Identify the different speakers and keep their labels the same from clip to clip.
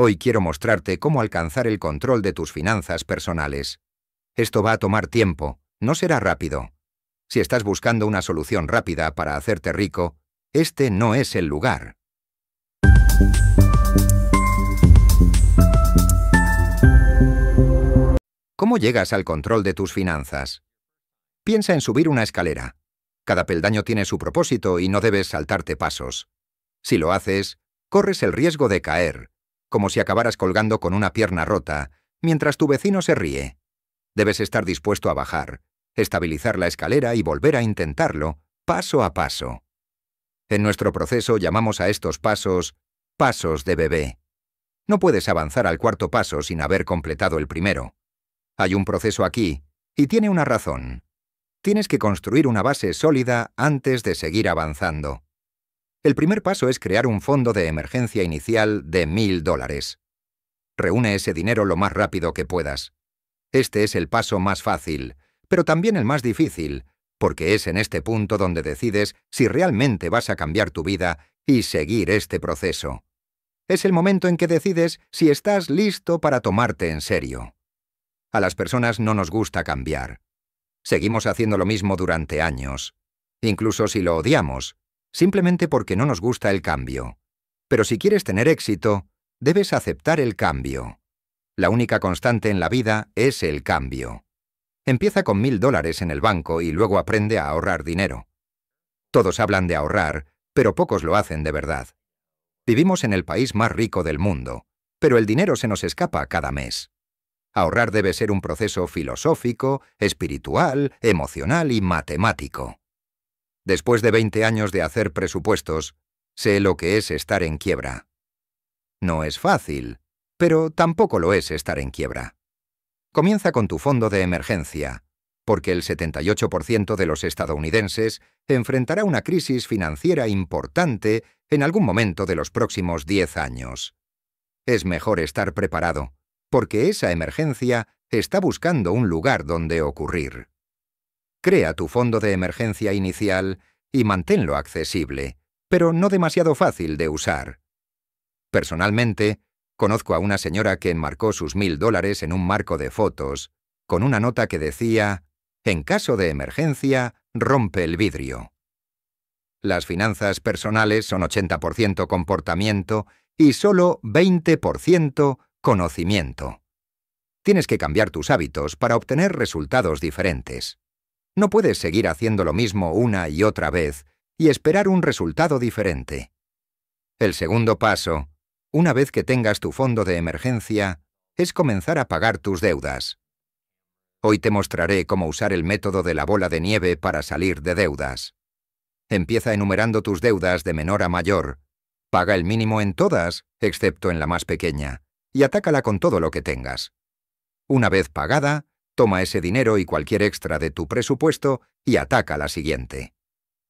Speaker 1: Hoy quiero mostrarte cómo alcanzar el control de tus finanzas personales. Esto va a tomar tiempo, no será rápido. Si estás buscando una solución rápida para hacerte rico, este no es el lugar. ¿Cómo llegas al control de tus finanzas? Piensa en subir una escalera. Cada peldaño tiene su propósito y no debes saltarte pasos. Si lo haces, corres el riesgo de caer, como si acabaras colgando con una pierna rota, mientras tu vecino se ríe. Debes estar dispuesto a bajar, estabilizar la escalera y volver a intentarlo, paso a paso. En nuestro proceso llamamos a estos pasos pasos de bebé. No puedes avanzar al cuarto paso sin haber completado el primero. Hay un proceso aquí, y tiene una razón. Tienes que construir una base sólida antes de seguir avanzando. El primer paso es crear un fondo de emergencia inicial de mil dólares. Reúne ese dinero lo más rápido que puedas. Este es el paso más fácil, pero también el más difícil, porque es en este punto donde decides si realmente vas a cambiar tu vida y seguir este proceso. Es el momento en que decides si estás listo para tomarte en serio. A las personas no nos gusta cambiar. Seguimos haciendo lo mismo durante años. Incluso si lo odiamos, simplemente porque no nos gusta el cambio. Pero si quieres tener éxito, debes aceptar el cambio. La única constante en la vida es el cambio. Empieza con mil dólares en el banco y luego aprende a ahorrar dinero. Todos hablan de ahorrar, pero pocos lo hacen de verdad. Vivimos en el país más rico del mundo, pero el dinero se nos escapa cada mes. Ahorrar debe ser un proceso filosófico, espiritual, emocional y matemático. Después de 20 años de hacer presupuestos, sé lo que es estar en quiebra. No es fácil, pero tampoco lo es estar en quiebra. Comienza con tu fondo de emergencia, porque el 78% de los estadounidenses enfrentará una crisis financiera importante en algún momento de los próximos 10 años. Es mejor estar preparado, porque esa emergencia está buscando un lugar donde ocurrir. Crea tu fondo de emergencia inicial y manténlo accesible, pero no demasiado fácil de usar. Personalmente, conozco a una señora que enmarcó sus mil dólares en un marco de fotos, con una nota que decía, en caso de emergencia, rompe el vidrio. Las finanzas personales son 80% comportamiento y solo 20% conocimiento. Tienes que cambiar tus hábitos para obtener resultados diferentes. No puedes seguir haciendo lo mismo una y otra vez y esperar un resultado diferente. El segundo paso, una vez que tengas tu fondo de emergencia, es comenzar a pagar tus deudas. Hoy te mostraré cómo usar el método de la bola de nieve para salir de deudas. Empieza enumerando tus deudas de menor a mayor. Paga el mínimo en todas, excepto en la más pequeña, y atácala con todo lo que tengas. Una vez pagada, Toma ese dinero y cualquier extra de tu presupuesto y ataca la siguiente.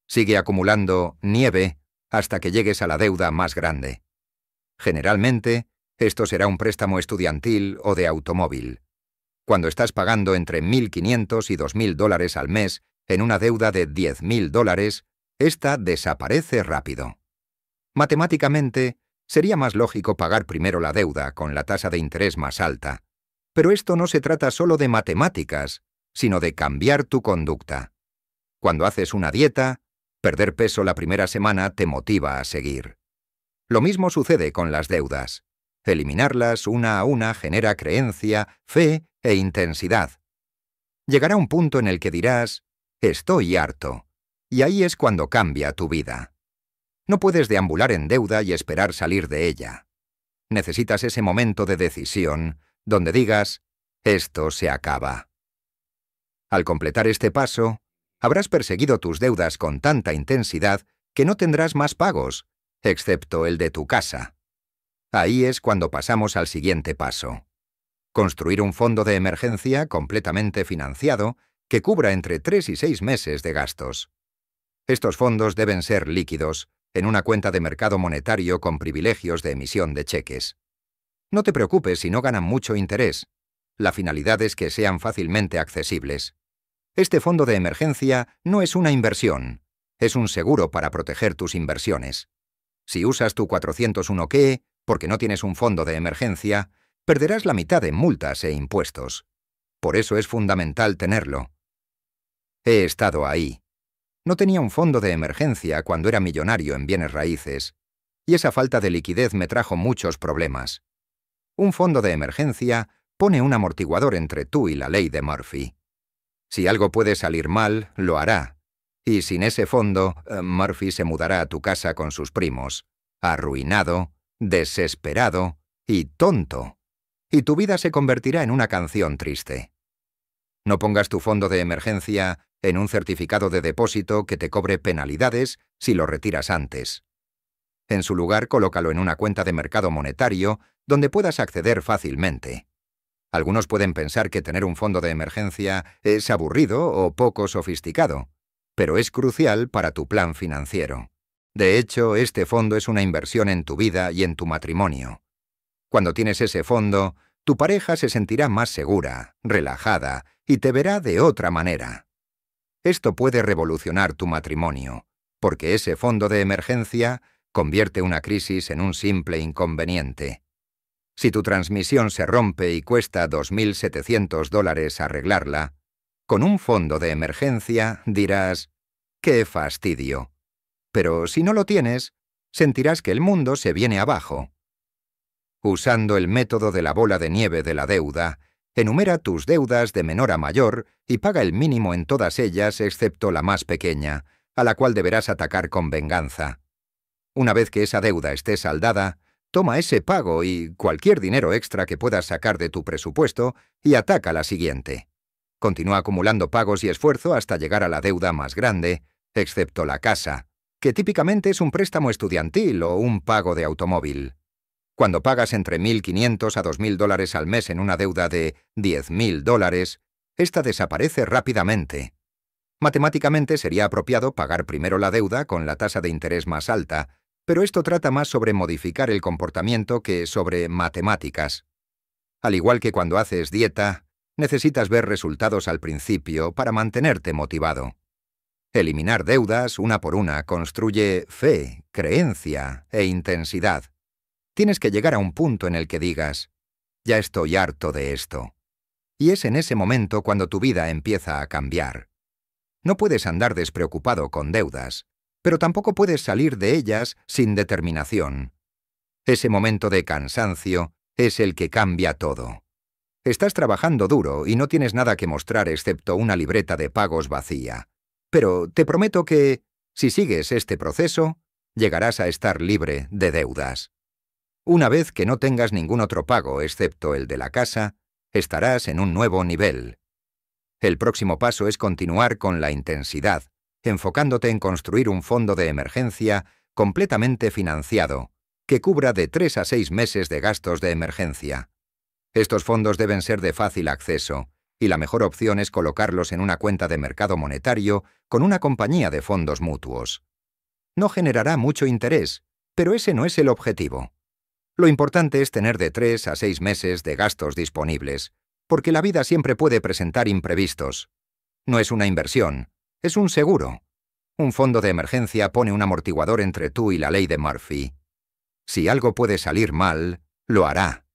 Speaker 1: Sigue acumulando nieve hasta que llegues a la deuda más grande. Generalmente, esto será un préstamo estudiantil o de automóvil. Cuando estás pagando entre 1.500 y 2.000 dólares al mes en una deuda de 10.000 dólares, esta desaparece rápido. Matemáticamente, sería más lógico pagar primero la deuda con la tasa de interés más alta, pero esto no se trata solo de matemáticas, sino de cambiar tu conducta. Cuando haces una dieta, perder peso la primera semana te motiva a seguir. Lo mismo sucede con las deudas. Eliminarlas una a una genera creencia, fe e intensidad. Llegará un punto en el que dirás, estoy harto. Y ahí es cuando cambia tu vida. No puedes deambular en deuda y esperar salir de ella. Necesitas ese momento de decisión, donde digas, esto se acaba. Al completar este paso, habrás perseguido tus deudas con tanta intensidad que no tendrás más pagos, excepto el de tu casa. Ahí es cuando pasamos al siguiente paso. Construir un fondo de emergencia completamente financiado que cubra entre tres y seis meses de gastos. Estos fondos deben ser líquidos, en una cuenta de mercado monetario con privilegios de emisión de cheques. No te preocupes si no ganan mucho interés. La finalidad es que sean fácilmente accesibles. Este fondo de emergencia no es una inversión, es un seguro para proteger tus inversiones. Si usas tu 401k, porque no tienes un fondo de emergencia, perderás la mitad en multas e impuestos. Por eso es fundamental tenerlo. He estado ahí. No tenía un fondo de emergencia cuando era millonario en bienes raíces, y esa falta de liquidez me trajo muchos problemas un fondo de emergencia pone un amortiguador entre tú y la ley de Murphy. Si algo puede salir mal, lo hará. Y sin ese fondo, eh, Murphy se mudará a tu casa con sus primos, arruinado, desesperado y tonto. Y tu vida se convertirá en una canción triste. No pongas tu fondo de emergencia en un certificado de depósito que te cobre penalidades si lo retiras antes. En su lugar, colócalo en una cuenta de mercado monetario donde puedas acceder fácilmente. Algunos pueden pensar que tener un fondo de emergencia es aburrido o poco sofisticado, pero es crucial para tu plan financiero. De hecho, este fondo es una inversión en tu vida y en tu matrimonio. Cuando tienes ese fondo, tu pareja se sentirá más segura, relajada y te verá de otra manera. Esto puede revolucionar tu matrimonio, porque ese fondo de emergencia convierte una crisis en un simple inconveniente. Si tu transmisión se rompe y cuesta 2.700 dólares arreglarla, con un fondo de emergencia dirás, ¡qué fastidio! Pero si no lo tienes, sentirás que el mundo se viene abajo. Usando el método de la bola de nieve de la deuda, enumera tus deudas de menor a mayor y paga el mínimo en todas ellas excepto la más pequeña, a la cual deberás atacar con venganza. Una vez que esa deuda esté saldada, Toma ese pago y cualquier dinero extra que puedas sacar de tu presupuesto y ataca la siguiente. Continúa acumulando pagos y esfuerzo hasta llegar a la deuda más grande, excepto la casa, que típicamente es un préstamo estudiantil o un pago de automóvil. Cuando pagas entre 1.500 a 2.000 dólares al mes en una deuda de 10.000 dólares, esta desaparece rápidamente. Matemáticamente sería apropiado pagar primero la deuda con la tasa de interés más alta, pero esto trata más sobre modificar el comportamiento que sobre matemáticas. Al igual que cuando haces dieta, necesitas ver resultados al principio para mantenerte motivado. Eliminar deudas una por una construye fe, creencia e intensidad. Tienes que llegar a un punto en el que digas, ya estoy harto de esto. Y es en ese momento cuando tu vida empieza a cambiar. No puedes andar despreocupado con deudas, pero tampoco puedes salir de ellas sin determinación. Ese momento de cansancio es el que cambia todo. Estás trabajando duro y no tienes nada que mostrar excepto una libreta de pagos vacía. Pero te prometo que, si sigues este proceso, llegarás a estar libre de deudas. Una vez que no tengas ningún otro pago excepto el de la casa, estarás en un nuevo nivel. El próximo paso es continuar con la intensidad, enfocándote en construir un fondo de emergencia completamente financiado, que cubra de 3 a 6 meses de gastos de emergencia. Estos fondos deben ser de fácil acceso, y la mejor opción es colocarlos en una cuenta de mercado monetario con una compañía de fondos mutuos. No generará mucho interés, pero ese no es el objetivo. Lo importante es tener de 3 a 6 meses de gastos disponibles, porque la vida siempre puede presentar imprevistos. No es una inversión, es un seguro. Un fondo de emergencia pone un amortiguador entre tú y la ley de Murphy. Si algo puede salir mal, lo hará.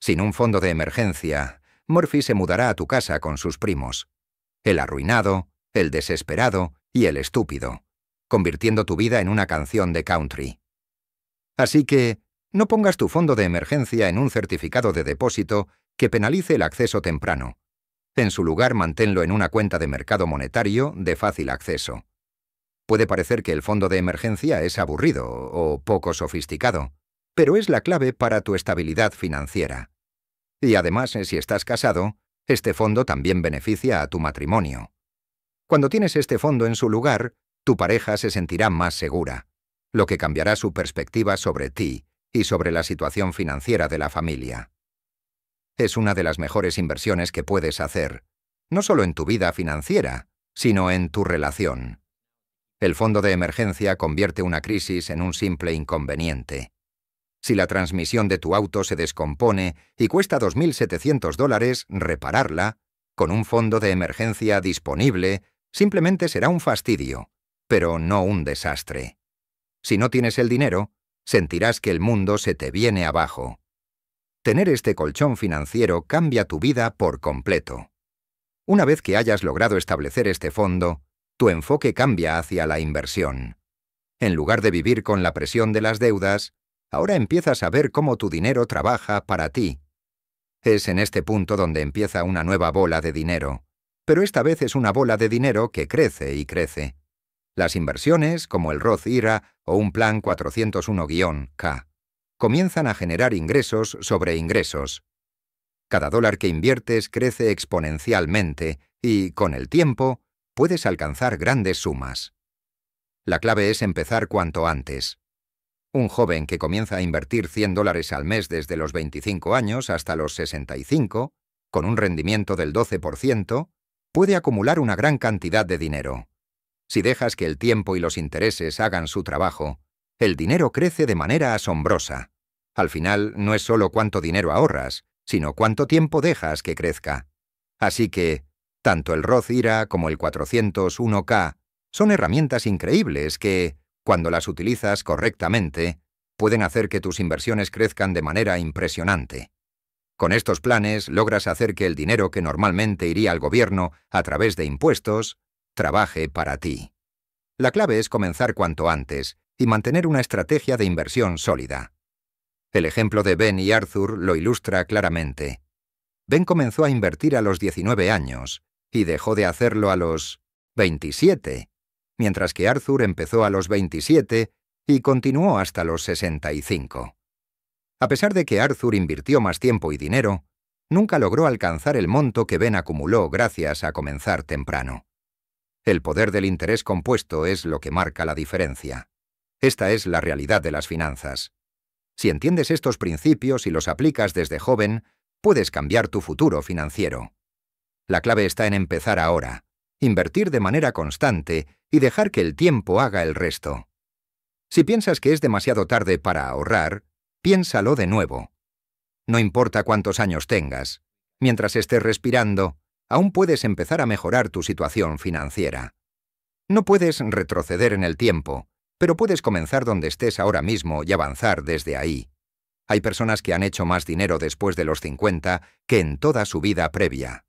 Speaker 1: Sin un fondo de emergencia, Murphy se mudará a tu casa con sus primos. El arruinado, el desesperado y el estúpido, convirtiendo tu vida en una canción de country. Así que, no pongas tu fondo de emergencia en un certificado de depósito que penalice el acceso temprano, en su lugar, manténlo en una cuenta de mercado monetario de fácil acceso. Puede parecer que el fondo de emergencia es aburrido o poco sofisticado, pero es la clave para tu estabilidad financiera. Y además, si estás casado, este fondo también beneficia a tu matrimonio. Cuando tienes este fondo en su lugar, tu pareja se sentirá más segura, lo que cambiará su perspectiva sobre ti y sobre la situación financiera de la familia es una de las mejores inversiones que puedes hacer, no solo en tu vida financiera, sino en tu relación. El fondo de emergencia convierte una crisis en un simple inconveniente. Si la transmisión de tu auto se descompone y cuesta 2.700 dólares repararla, con un fondo de emergencia disponible, simplemente será un fastidio, pero no un desastre. Si no tienes el dinero, sentirás que el mundo se te viene abajo. Tener este colchón financiero cambia tu vida por completo. Una vez que hayas logrado establecer este fondo, tu enfoque cambia hacia la inversión. En lugar de vivir con la presión de las deudas, ahora empiezas a ver cómo tu dinero trabaja para ti. Es en este punto donde empieza una nueva bola de dinero, pero esta vez es una bola de dinero que crece y crece. Las inversiones, como el Roth IRA o un plan 401-K, comienzan a generar ingresos sobre ingresos. Cada dólar que inviertes crece exponencialmente y, con el tiempo, puedes alcanzar grandes sumas. La clave es empezar cuanto antes. Un joven que comienza a invertir 100 dólares al mes desde los 25 años hasta los 65, con un rendimiento del 12%, puede acumular una gran cantidad de dinero. Si dejas que el tiempo y los intereses hagan su trabajo, el dinero crece de manera asombrosa. Al final no es solo cuánto dinero ahorras, sino cuánto tiempo dejas que crezca. Así que, tanto el Roth IRA como el 401k son herramientas increíbles que, cuando las utilizas correctamente, pueden hacer que tus inversiones crezcan de manera impresionante. Con estos planes logras hacer que el dinero que normalmente iría al gobierno a través de impuestos trabaje para ti. La clave es comenzar cuanto antes y mantener una estrategia de inversión sólida. El ejemplo de Ben y Arthur lo ilustra claramente. Ben comenzó a invertir a los 19 años y dejó de hacerlo a los 27, mientras que Arthur empezó a los 27 y continuó hasta los 65. A pesar de que Arthur invirtió más tiempo y dinero, nunca logró alcanzar el monto que Ben acumuló gracias a comenzar temprano. El poder del interés compuesto es lo que marca la diferencia. Esta es la realidad de las finanzas. Si entiendes estos principios y los aplicas desde joven, puedes cambiar tu futuro financiero. La clave está en empezar ahora, invertir de manera constante y dejar que el tiempo haga el resto. Si piensas que es demasiado tarde para ahorrar, piénsalo de nuevo. No importa cuántos años tengas, mientras estés respirando, aún puedes empezar a mejorar tu situación financiera. No puedes retroceder en el tiempo, pero puedes comenzar donde estés ahora mismo y avanzar desde ahí. Hay personas que han hecho más dinero después de los 50 que en toda su vida previa.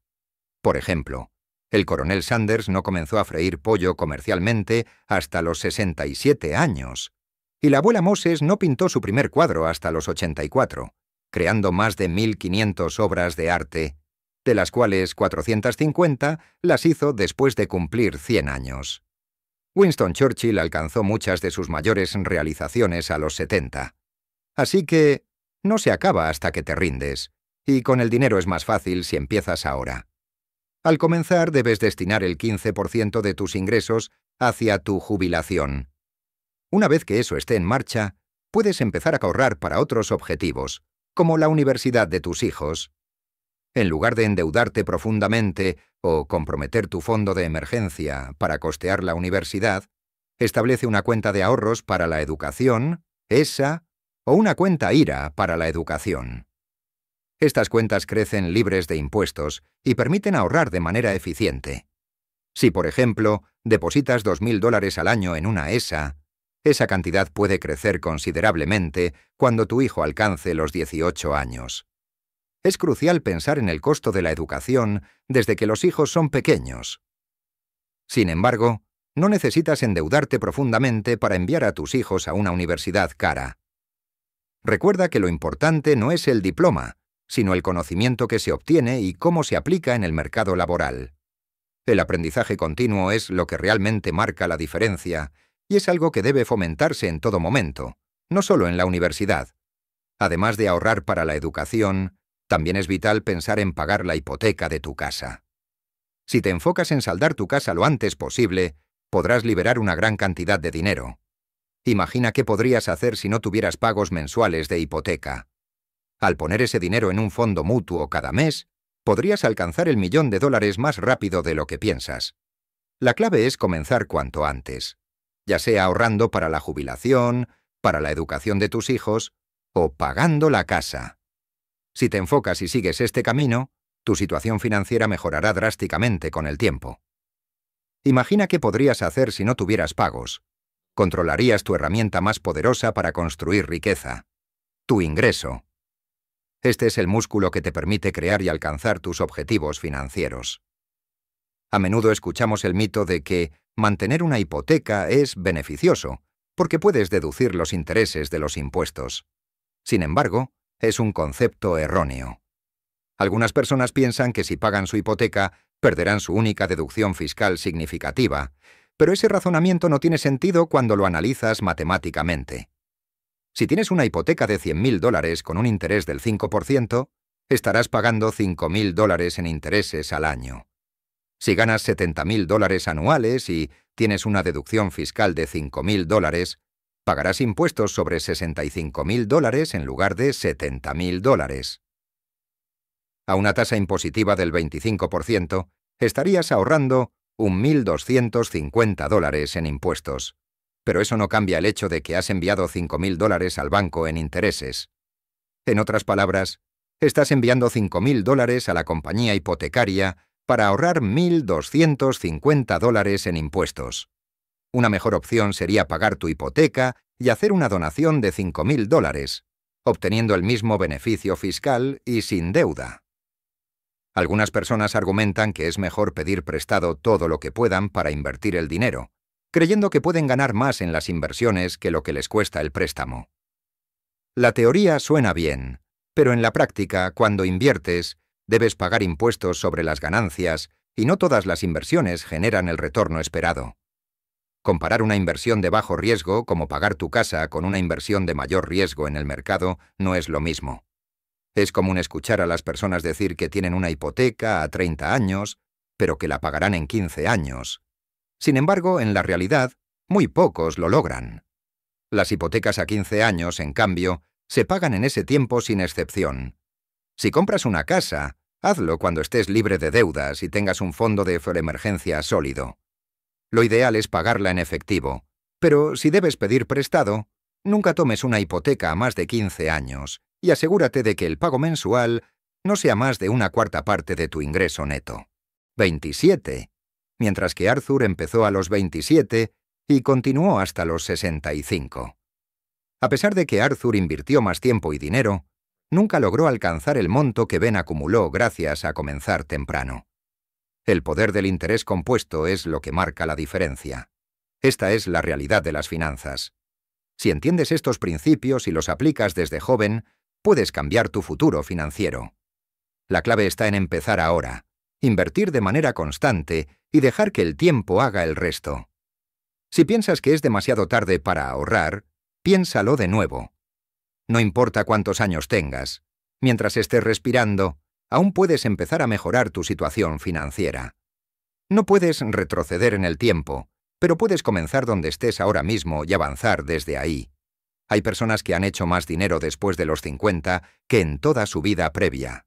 Speaker 1: Por ejemplo, el coronel Sanders no comenzó a freír pollo comercialmente hasta los 67 años, y la abuela Moses no pintó su primer cuadro hasta los 84, creando más de 1.500 obras de arte, de las cuales 450 las hizo después de cumplir 100 años. Winston Churchill alcanzó muchas de sus mayores realizaciones a los 70. Así que no se acaba hasta que te rindes, y con el dinero es más fácil si empiezas ahora. Al comenzar debes destinar el 15% de tus ingresos hacia tu jubilación. Una vez que eso esté en marcha, puedes empezar a ahorrar para otros objetivos, como la universidad de tus hijos. En lugar de endeudarte profundamente o comprometer tu fondo de emergencia para costear la universidad, establece una cuenta de ahorros para la educación, ESA, o una cuenta IRA para la educación. Estas cuentas crecen libres de impuestos y permiten ahorrar de manera eficiente. Si, por ejemplo, depositas 2.000 dólares al año en una ESA, esa cantidad puede crecer considerablemente cuando tu hijo alcance los 18 años es crucial pensar en el costo de la educación desde que los hijos son pequeños. Sin embargo, no necesitas endeudarte profundamente para enviar a tus hijos a una universidad cara. Recuerda que lo importante no es el diploma, sino el conocimiento que se obtiene y cómo se aplica en el mercado laboral. El aprendizaje continuo es lo que realmente marca la diferencia y es algo que debe fomentarse en todo momento, no solo en la universidad. Además de ahorrar para la educación, también es vital pensar en pagar la hipoteca de tu casa. Si te enfocas en saldar tu casa lo antes posible, podrás liberar una gran cantidad de dinero. Imagina qué podrías hacer si no tuvieras pagos mensuales de hipoteca. Al poner ese dinero en un fondo mutuo cada mes, podrías alcanzar el millón de dólares más rápido de lo que piensas. La clave es comenzar cuanto antes, ya sea ahorrando para la jubilación, para la educación de tus hijos o pagando la casa. Si te enfocas y sigues este camino, tu situación financiera mejorará drásticamente con el tiempo. Imagina qué podrías hacer si no tuvieras pagos. Controlarías tu herramienta más poderosa para construir riqueza, tu ingreso. Este es el músculo que te permite crear y alcanzar tus objetivos financieros. A menudo escuchamos el mito de que mantener una hipoteca es beneficioso, porque puedes deducir los intereses de los impuestos. Sin embargo, es un concepto erróneo. Algunas personas piensan que si pagan su hipoteca, perderán su única deducción fiscal significativa, pero ese razonamiento no tiene sentido cuando lo analizas matemáticamente. Si tienes una hipoteca de 100.000 dólares con un interés del 5%, estarás pagando 5.000 dólares en intereses al año. Si ganas 70.000 dólares anuales y tienes una deducción fiscal de 5.000 dólares, pagarás impuestos sobre 65.000 dólares en lugar de 70.000 dólares. A una tasa impositiva del 25%, estarías ahorrando un 1.250 dólares en impuestos. Pero eso no cambia el hecho de que has enviado 5.000 dólares al banco en intereses. En otras palabras, estás enviando 5.000 dólares a la compañía hipotecaria para ahorrar 1.250 dólares en impuestos. Una mejor opción sería pagar tu hipoteca y hacer una donación de 5.000 dólares, obteniendo el mismo beneficio fiscal y sin deuda. Algunas personas argumentan que es mejor pedir prestado todo lo que puedan para invertir el dinero, creyendo que pueden ganar más en las inversiones que lo que les cuesta el préstamo. La teoría suena bien, pero en la práctica, cuando inviertes, debes pagar impuestos sobre las ganancias y no todas las inversiones generan el retorno esperado. Comparar una inversión de bajo riesgo como pagar tu casa con una inversión de mayor riesgo en el mercado no es lo mismo. Es común escuchar a las personas decir que tienen una hipoteca a 30 años, pero que la pagarán en 15 años. Sin embargo, en la realidad, muy pocos lo logran. Las hipotecas a 15 años, en cambio, se pagan en ese tiempo sin excepción. Si compras una casa, hazlo cuando estés libre de deudas y tengas un fondo de emergencia sólido. Lo ideal es pagarla en efectivo, pero si debes pedir prestado, nunca tomes una hipoteca a más de 15 años y asegúrate de que el pago mensual no sea más de una cuarta parte de tu ingreso neto. 27. Mientras que Arthur empezó a los 27 y continuó hasta los 65. A pesar de que Arthur invirtió más tiempo y dinero, nunca logró alcanzar el monto que Ben acumuló gracias a comenzar temprano. El poder del interés compuesto es lo que marca la diferencia. Esta es la realidad de las finanzas. Si entiendes estos principios y los aplicas desde joven, puedes cambiar tu futuro financiero. La clave está en empezar ahora, invertir de manera constante y dejar que el tiempo haga el resto. Si piensas que es demasiado tarde para ahorrar, piénsalo de nuevo. No importa cuántos años tengas, mientras estés respirando, aún puedes empezar a mejorar tu situación financiera. No puedes retroceder en el tiempo, pero puedes comenzar donde estés ahora mismo y avanzar desde ahí. Hay personas que han hecho más dinero después de los 50 que en toda su vida previa.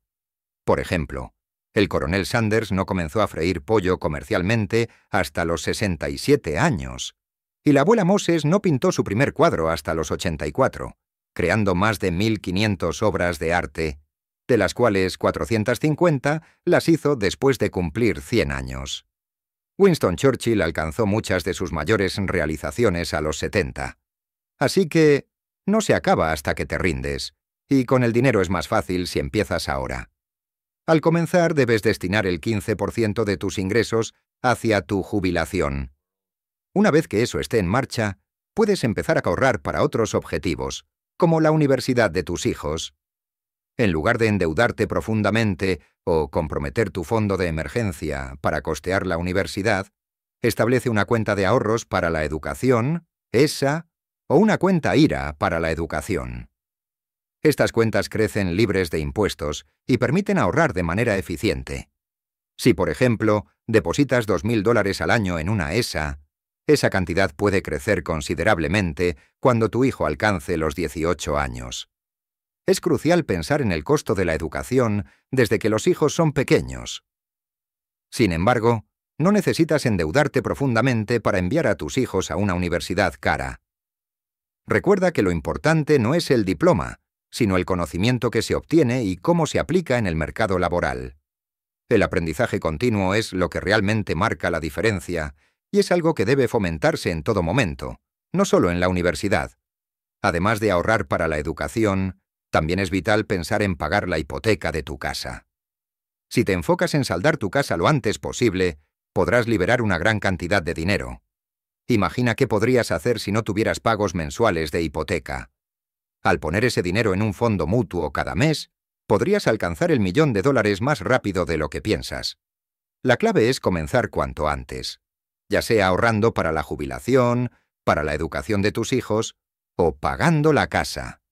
Speaker 1: Por ejemplo, el coronel Sanders no comenzó a freír pollo comercialmente hasta los 67 años. Y la abuela Moses no pintó su primer cuadro hasta los 84, creando más de 1.500 obras de arte de las cuales 450 las hizo después de cumplir 100 años. Winston Churchill alcanzó muchas de sus mayores realizaciones a los 70. Así que no se acaba hasta que te rindes, y con el dinero es más fácil si empiezas ahora. Al comenzar debes destinar el 15% de tus ingresos hacia tu jubilación. Una vez que eso esté en marcha, puedes empezar a ahorrar para otros objetivos, como la universidad de tus hijos, en lugar de endeudarte profundamente o comprometer tu fondo de emergencia para costear la universidad, establece una cuenta de ahorros para la educación, esa, o una cuenta IRA para la educación. Estas cuentas crecen libres de impuestos y permiten ahorrar de manera eficiente. Si, por ejemplo, depositas 2.000 dólares al año en una ESA, esa cantidad puede crecer considerablemente cuando tu hijo alcance los 18 años es crucial pensar en el costo de la educación desde que los hijos son pequeños. Sin embargo, no necesitas endeudarte profundamente para enviar a tus hijos a una universidad cara. Recuerda que lo importante no es el diploma, sino el conocimiento que se obtiene y cómo se aplica en el mercado laboral. El aprendizaje continuo es lo que realmente marca la diferencia y es algo que debe fomentarse en todo momento, no solo en la universidad. Además de ahorrar para la educación, también es vital pensar en pagar la hipoteca de tu casa. Si te enfocas en saldar tu casa lo antes posible, podrás liberar una gran cantidad de dinero. Imagina qué podrías hacer si no tuvieras pagos mensuales de hipoteca. Al poner ese dinero en un fondo mutuo cada mes, podrías alcanzar el millón de dólares más rápido de lo que piensas. La clave es comenzar cuanto antes, ya sea ahorrando para la jubilación, para la educación de tus hijos o pagando la casa.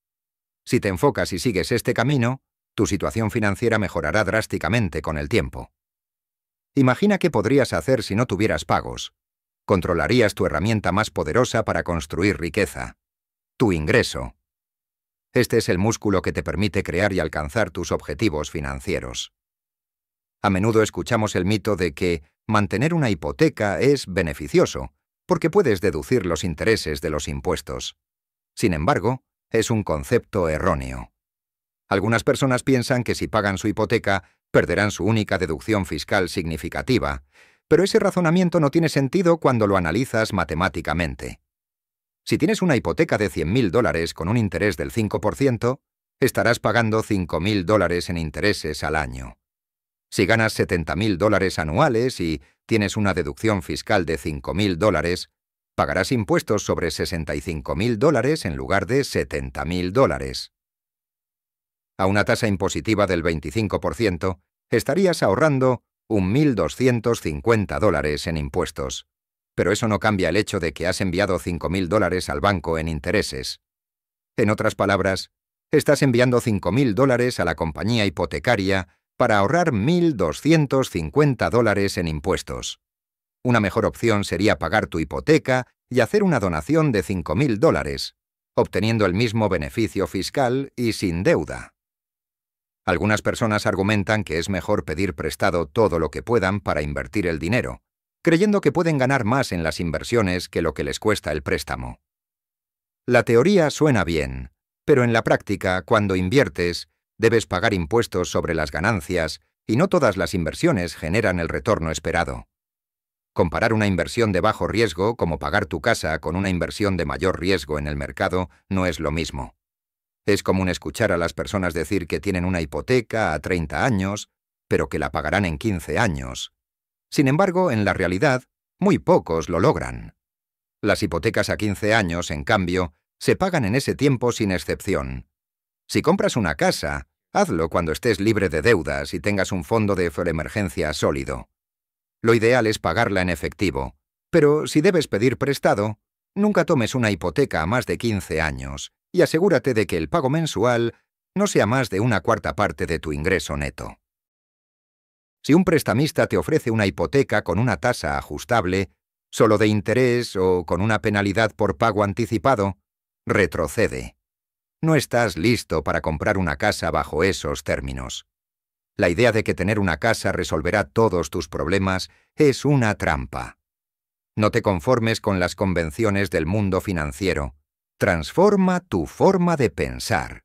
Speaker 1: Si te enfocas y sigues este camino, tu situación financiera mejorará drásticamente con el tiempo. Imagina qué podrías hacer si no tuvieras pagos. Controlarías tu herramienta más poderosa para construir riqueza, tu ingreso. Este es el músculo que te permite crear y alcanzar tus objetivos financieros. A menudo escuchamos el mito de que mantener una hipoteca es beneficioso, porque puedes deducir los intereses de los impuestos. Sin embargo, es un concepto erróneo. Algunas personas piensan que si pagan su hipoteca, perderán su única deducción fiscal significativa, pero ese razonamiento no tiene sentido cuando lo analizas matemáticamente. Si tienes una hipoteca de 100.000 dólares con un interés del 5%, estarás pagando 5.000 dólares en intereses al año. Si ganas 70.000 dólares anuales y tienes una deducción fiscal de 5.000 dólares, pagarás impuestos sobre 65.000 dólares en lugar de 70.000 dólares. A una tasa impositiva del 25%, estarías ahorrando 1.250 dólares en impuestos. Pero eso no cambia el hecho de que has enviado 5.000 dólares al banco en intereses. En otras palabras, estás enviando 5.000 dólares a la compañía hipotecaria para ahorrar 1.250 dólares en impuestos. Una mejor opción sería pagar tu hipoteca y hacer una donación de 5.000 dólares, obteniendo el mismo beneficio fiscal y sin deuda. Algunas personas argumentan que es mejor pedir prestado todo lo que puedan para invertir el dinero, creyendo que pueden ganar más en las inversiones que lo que les cuesta el préstamo. La teoría suena bien, pero en la práctica, cuando inviertes, debes pagar impuestos sobre las ganancias y no todas las inversiones generan el retorno esperado. Comparar una inversión de bajo riesgo, como pagar tu casa, con una inversión de mayor riesgo en el mercado, no es lo mismo. Es común escuchar a las personas decir que tienen una hipoteca a 30 años, pero que la pagarán en 15 años. Sin embargo, en la realidad, muy pocos lo logran. Las hipotecas a 15 años, en cambio, se pagan en ese tiempo sin excepción. Si compras una casa, hazlo cuando estés libre de deudas y tengas un fondo de emergencia sólido. Lo ideal es pagarla en efectivo, pero si debes pedir prestado, nunca tomes una hipoteca a más de 15 años y asegúrate de que el pago mensual no sea más de una cuarta parte de tu ingreso neto. Si un prestamista te ofrece una hipoteca con una tasa ajustable, solo de interés o con una penalidad por pago anticipado, retrocede. No estás listo para comprar una casa bajo esos términos. La idea de que tener una casa resolverá todos tus problemas es una trampa. No te conformes con las convenciones del mundo financiero. Transforma tu forma de pensar.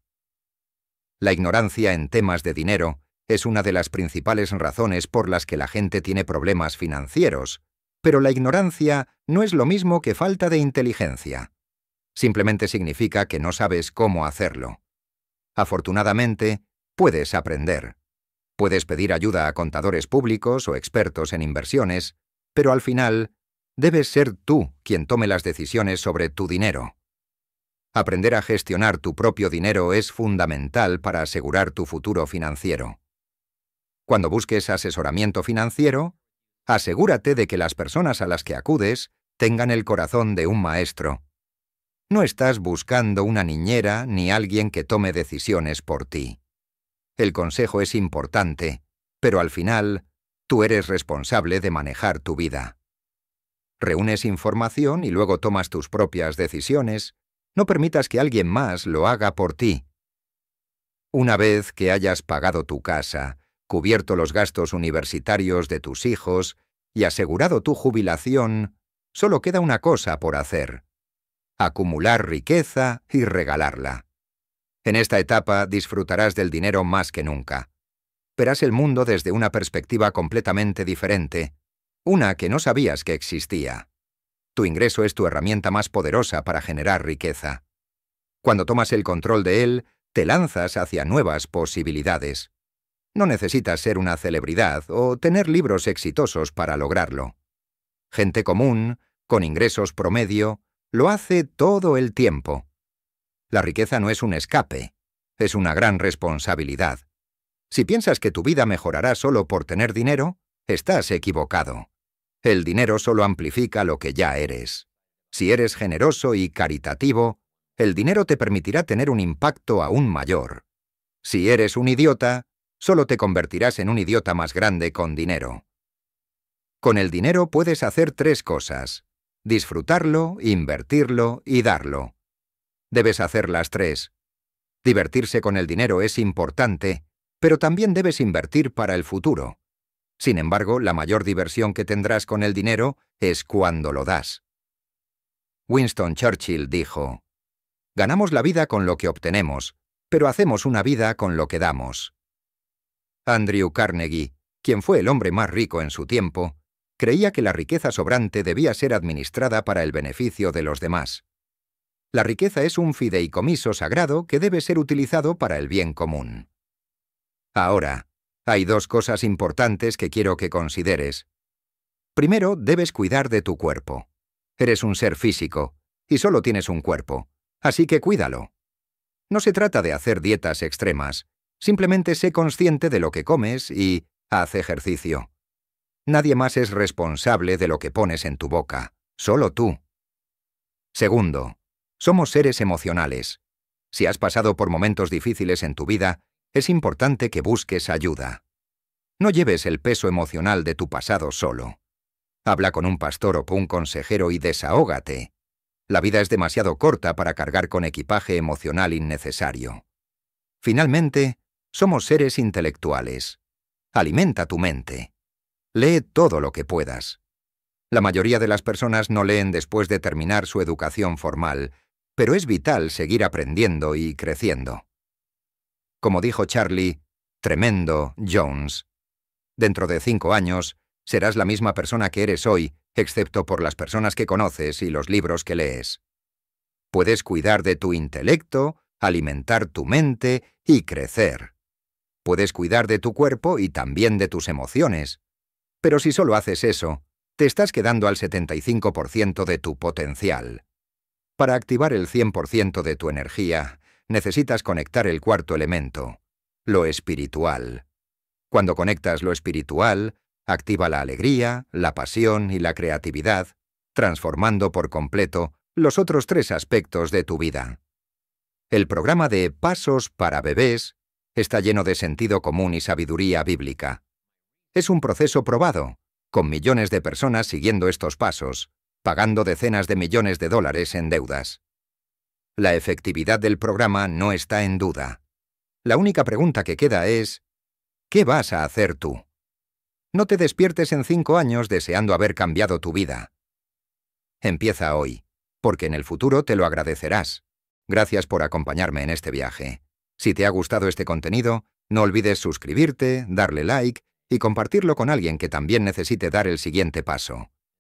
Speaker 1: La ignorancia en temas de dinero es una de las principales razones por las que la gente tiene problemas financieros, pero la ignorancia no es lo mismo que falta de inteligencia. Simplemente significa que no sabes cómo hacerlo. Afortunadamente, puedes aprender. Puedes pedir ayuda a contadores públicos o expertos en inversiones, pero al final, debes ser tú quien tome las decisiones sobre tu dinero. Aprender a gestionar tu propio dinero es fundamental para asegurar tu futuro financiero. Cuando busques asesoramiento financiero, asegúrate de que las personas a las que acudes tengan el corazón de un maestro. No estás buscando una niñera ni alguien que tome decisiones por ti el consejo es importante, pero al final, tú eres responsable de manejar tu vida. Reúnes información y luego tomas tus propias decisiones, no permitas que alguien más lo haga por ti. Una vez que hayas pagado tu casa, cubierto los gastos universitarios de tus hijos y asegurado tu jubilación, solo queda una cosa por hacer. Acumular riqueza y regalarla. En esta etapa disfrutarás del dinero más que nunca. Verás el mundo desde una perspectiva completamente diferente, una que no sabías que existía. Tu ingreso es tu herramienta más poderosa para generar riqueza. Cuando tomas el control de él, te lanzas hacia nuevas posibilidades. No necesitas ser una celebridad o tener libros exitosos para lograrlo. Gente común, con ingresos promedio, lo hace todo el tiempo. La riqueza no es un escape, es una gran responsabilidad. Si piensas que tu vida mejorará solo por tener dinero, estás equivocado. El dinero solo amplifica lo que ya eres. Si eres generoso y caritativo, el dinero te permitirá tener un impacto aún mayor. Si eres un idiota, solo te convertirás en un idiota más grande con dinero. Con el dinero puedes hacer tres cosas. Disfrutarlo, invertirlo y darlo. Debes hacer las tres. Divertirse con el dinero es importante, pero también debes invertir para el futuro. Sin embargo, la mayor diversión que tendrás con el dinero es cuando lo das. Winston Churchill dijo, Ganamos la vida con lo que obtenemos, pero hacemos una vida con lo que damos. Andrew Carnegie, quien fue el hombre más rico en su tiempo, creía que la riqueza sobrante debía ser administrada para el beneficio de los demás. La riqueza es un fideicomiso sagrado que debe ser utilizado para el bien común. Ahora, hay dos cosas importantes que quiero que consideres. Primero, debes cuidar de tu cuerpo. Eres un ser físico, y solo tienes un cuerpo, así que cuídalo. No se trata de hacer dietas extremas, simplemente sé consciente de lo que comes y haz ejercicio. Nadie más es responsable de lo que pones en tu boca, solo tú. Segundo, somos seres emocionales. Si has pasado por momentos difíciles en tu vida, es importante que busques ayuda. No lleves el peso emocional de tu pasado solo. Habla con un pastor o con un consejero y desahógate. La vida es demasiado corta para cargar con equipaje emocional innecesario. Finalmente, somos seres intelectuales. Alimenta tu mente. Lee todo lo que puedas. La mayoría de las personas no leen después de terminar su educación formal, pero es vital seguir aprendiendo y creciendo. Como dijo Charlie, tremendo Jones. Dentro de cinco años, serás la misma persona que eres hoy, excepto por las personas que conoces y los libros que lees. Puedes cuidar de tu intelecto, alimentar tu mente y crecer. Puedes cuidar de tu cuerpo y también de tus emociones. Pero si solo haces eso, te estás quedando al 75% de tu potencial. Para activar el 100% de tu energía, necesitas conectar el cuarto elemento, lo espiritual. Cuando conectas lo espiritual, activa la alegría, la pasión y la creatividad, transformando por completo los otros tres aspectos de tu vida. El programa de Pasos para Bebés está lleno de sentido común y sabiduría bíblica. Es un proceso probado, con millones de personas siguiendo estos pasos, pagando decenas de millones de dólares en deudas. La efectividad del programa no está en duda. La única pregunta que queda es, ¿qué vas a hacer tú? No te despiertes en cinco años deseando haber cambiado tu vida. Empieza hoy, porque en el futuro te lo agradecerás. Gracias por acompañarme en este viaje. Si te ha gustado este contenido, no olvides suscribirte, darle like y compartirlo con alguien que también necesite dar el siguiente paso.